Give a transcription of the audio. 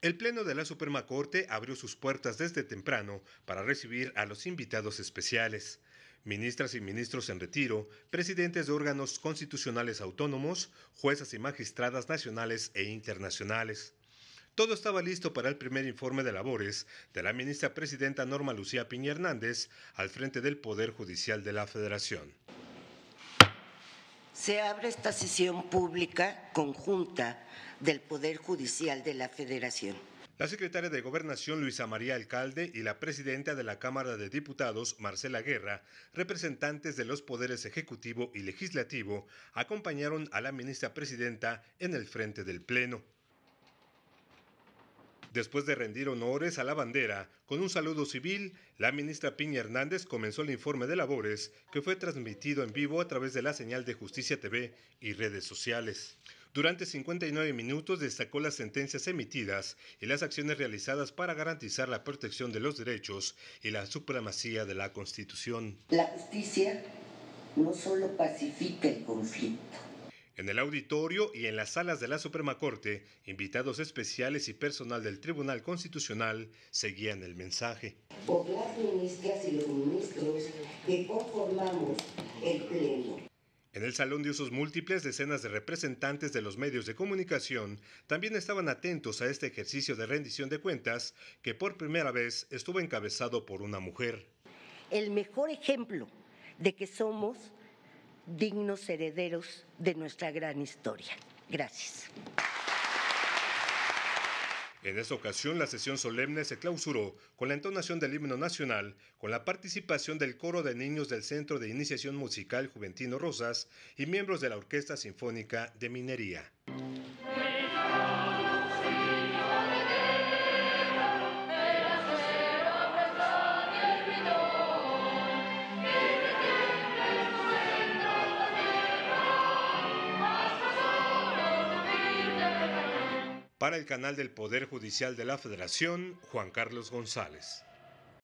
El Pleno de la Suprema Corte abrió sus puertas desde temprano para recibir a los invitados especiales. Ministras y ministros en retiro, presidentes de órganos constitucionales autónomos, juezas y magistradas nacionales e internacionales. Todo estaba listo para el primer informe de labores de la ministra presidenta Norma Lucía Piña Hernández al frente del Poder Judicial de la Federación se abre esta sesión pública conjunta del Poder Judicial de la Federación. La secretaria de Gobernación Luisa María Alcalde y la presidenta de la Cámara de Diputados Marcela Guerra, representantes de los poderes ejecutivo y legislativo, acompañaron a la ministra presidenta en el frente del Pleno. Después de rendir honores a la bandera, con un saludo civil, la ministra Piña Hernández comenzó el informe de labores que fue transmitido en vivo a través de la señal de Justicia TV y redes sociales. Durante 59 minutos destacó las sentencias emitidas y las acciones realizadas para garantizar la protección de los derechos y la supremacía de la Constitución. La justicia no solo pacifica el conflicto, en el auditorio y en las salas de la Suprema Corte, invitados especiales y personal del Tribunal Constitucional seguían el mensaje. Por que conformamos el Pleno. En el salón de usos múltiples, decenas de representantes de los medios de comunicación también estaban atentos a este ejercicio de rendición de cuentas que por primera vez estuvo encabezado por una mujer. El mejor ejemplo de que somos dignos herederos de nuestra gran historia. Gracias. En esta ocasión, la sesión solemne se clausuró con la entonación del himno nacional, con la participación del coro de niños del Centro de Iniciación Musical Juventino Rosas y miembros de la Orquesta Sinfónica de Minería. Para el canal del Poder Judicial de la Federación, Juan Carlos González.